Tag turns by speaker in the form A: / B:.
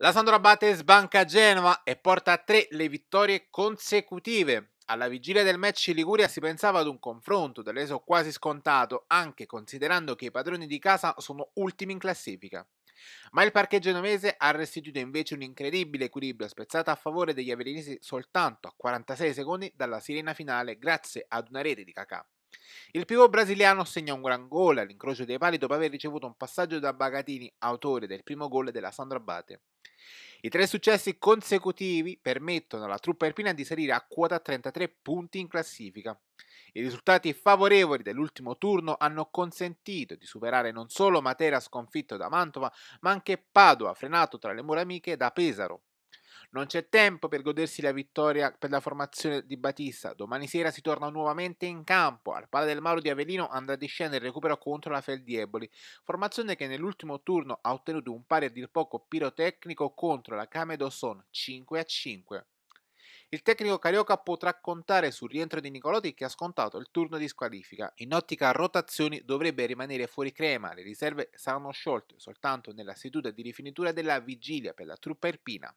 A: La Sandro Abate sbanca Genova e porta a tre le vittorie consecutive. Alla vigilia del match in Liguria si pensava ad un confronto del quasi scontato, anche considerando che i padroni di casa sono ultimi in classifica. Ma il parche genovese ha restituito invece un incredibile equilibrio, spezzato a favore degli avvelenesi soltanto a 46 secondi dalla sirena finale grazie ad una rete di Kakà. Il pivot brasiliano segna un gran gol all'incrocio dei pali dopo aver ricevuto un passaggio da Bagatini, autore del primo gol della Sandra Abate. I tre successi consecutivi permettono alla truppa alpina di salire a quota 33 punti in classifica. I risultati favorevoli dell'ultimo turno hanno consentito di superare non solo Matera sconfitto da Mantova, ma anche Padova frenato tra le mura amiche da Pesaro. Non c'è tempo per godersi la vittoria per la formazione di Batista. Domani sera si torna nuovamente in campo. Al palo del Mauro di Avellino andrà a discendere il recupero contro la Fel Dieboli. formazione che nell'ultimo turno ha ottenuto un pari a dir poco pirotecnico contro la Camedosson 5 a 5. Il tecnico Carioca potrà contare sul rientro di Nicolotti che ha scontato il turno di squalifica. In ottica a rotazioni dovrebbe rimanere fuori crema, le riserve saranno sciolte soltanto nella seduta di rifinitura della vigilia per la truppa irpina.